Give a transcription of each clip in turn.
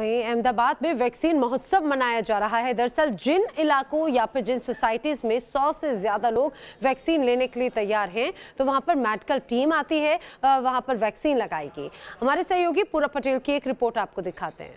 वहीं अहमदाबाद में वैक्सीन महोत्सव मनाया जा रहा है दरअसल जिन इलाकों या फिर जिन सोसाइटीज़ में 100 से ज़्यादा लोग वैक्सीन लेने के लिए तैयार हैं तो वहां पर मेडिकल टीम आती है वहां पर वैक्सीन लगाएगी हमारे सहयोगी पूरा पटेल की एक रिपोर्ट आपको दिखाते हैं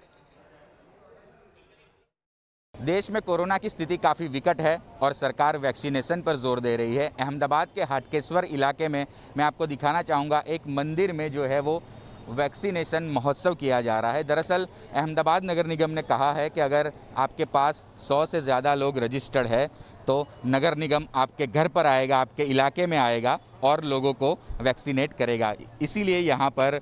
देश में कोरोना की स्थिति काफ़ी विकट है और सरकार वैक्सीनेशन पर जोर दे रही है अहमदाबाद के हाटकेश्वर इलाके में मैं आपको दिखाना चाहूँगा एक मंदिर में जो है वो वैक्सीनेशन महोत्सव किया जा रहा है दरअसल अहमदाबाद नगर निगम ने कहा है कि अगर आपके पास 100 से ज़्यादा लोग रजिस्टर्ड है तो नगर निगम आपके घर पर आएगा आपके इलाके में आएगा और लोगों को वैक्सीनेट करेगा इसीलिए यहाँ पर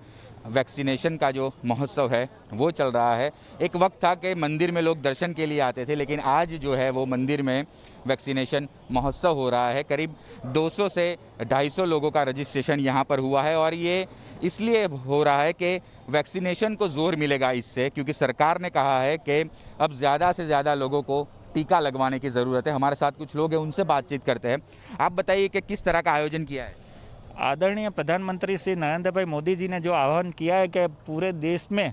वैक्सीनेशन का जो महोत्सव है वो चल रहा है एक वक्त था कि मंदिर में लोग दर्शन के लिए आते थे लेकिन आज जो है वो मंदिर में वैक्सीनेशन महोत्सव हो रहा है करीब 200 से 250 लोगों का रजिस्ट्रेशन यहाँ पर हुआ है और ये इसलिए हो रहा है कि वैक्सीनेशन को ज़ोर मिलेगा इससे क्योंकि सरकार ने कहा है कि अब ज़्यादा से ज़्यादा लोगों को टीका लगवाने की ज़रूरत है हमारे साथ कुछ लोग हैं उनसे बातचीत करते हैं आप बताइए कि किस तरह का आयोजन किया है आदरणीय प्रधानमंत्री श्री नरेंद्र भाई मोदी जी ने जो आह्वान किया है कि पूरे देश में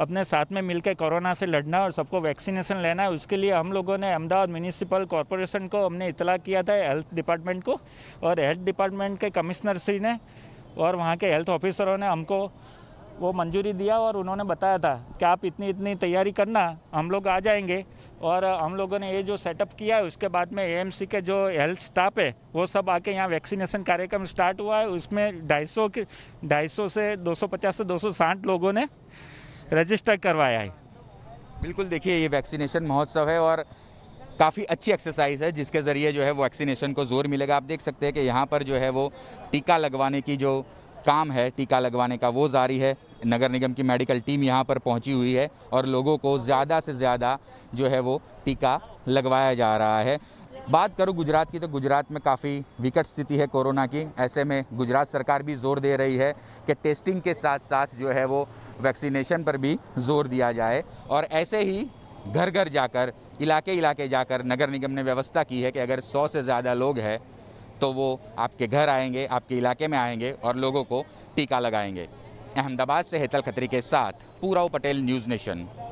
अपने साथ में मिलकर कोरोना से लड़ना और सबको वैक्सीनेशन लेना है उसके लिए हम लोगों ने अहमदाबाद म्यूनिसिपल कॉरपोरेशन को हमने इतला किया था हेल्थ डिपार्टमेंट को और हेल्थ डिपार्टमेंट के कमिश्नर श्री ने और वहाँ के हेल्थ ऑफिसरों ने हमको वो मंजूरी दिया और उन्होंने बताया था कि आप इतनी इतनी तैयारी करना हम लोग आ जाएंगे और हम लोगों ने ये जो सेटअप किया है उसके बाद में एएमसी के जो हेल्थ स्टाफ है वो सब आके यहाँ वैक्सीनेशन कार्यक्रम स्टार्ट हुआ है उसमें 250 के 250 से 250 से 260 लोगों ने रजिस्टर करवाया है बिल्कुल देखिए ये वैक्सीनेशन महोत्सव है और काफ़ी अच्छी एक्सरसाइज है जिसके ज़रिए जो है वैक्सीनेशन को ज़ोर मिलेगा आप देख सकते हैं कि यहाँ पर जो है वो टीका लगवाने की जो काम है टीका लगवाने का वो जारी है नगर निगम की मेडिकल टीम यहाँ पर पहुँची हुई है और लोगों को ज़्यादा से ज़्यादा जो है वो टीका लगवाया जा रहा है बात करूँ गुजरात की तो गुजरात में काफ़ी विकट स्थिति है कोरोना की ऐसे में गुजरात सरकार भी जोर दे रही है कि टेस्टिंग के साथ साथ जो है वो वैक्सीनेशन पर भी जोर दिया जाए और ऐसे ही घर घर जाकर इलाके इलाके जाकर नगर निगम ने व्यवस्था की है कि अगर सौ से ज़्यादा लोग हैं तो वो आपके घर आएंगे आपके इलाके में आएंगे और लोगों को टीका लगाएंगे अहमदाबाद से हेतल खत्री के साथ पूरा पटेल न्यूज़ नेशन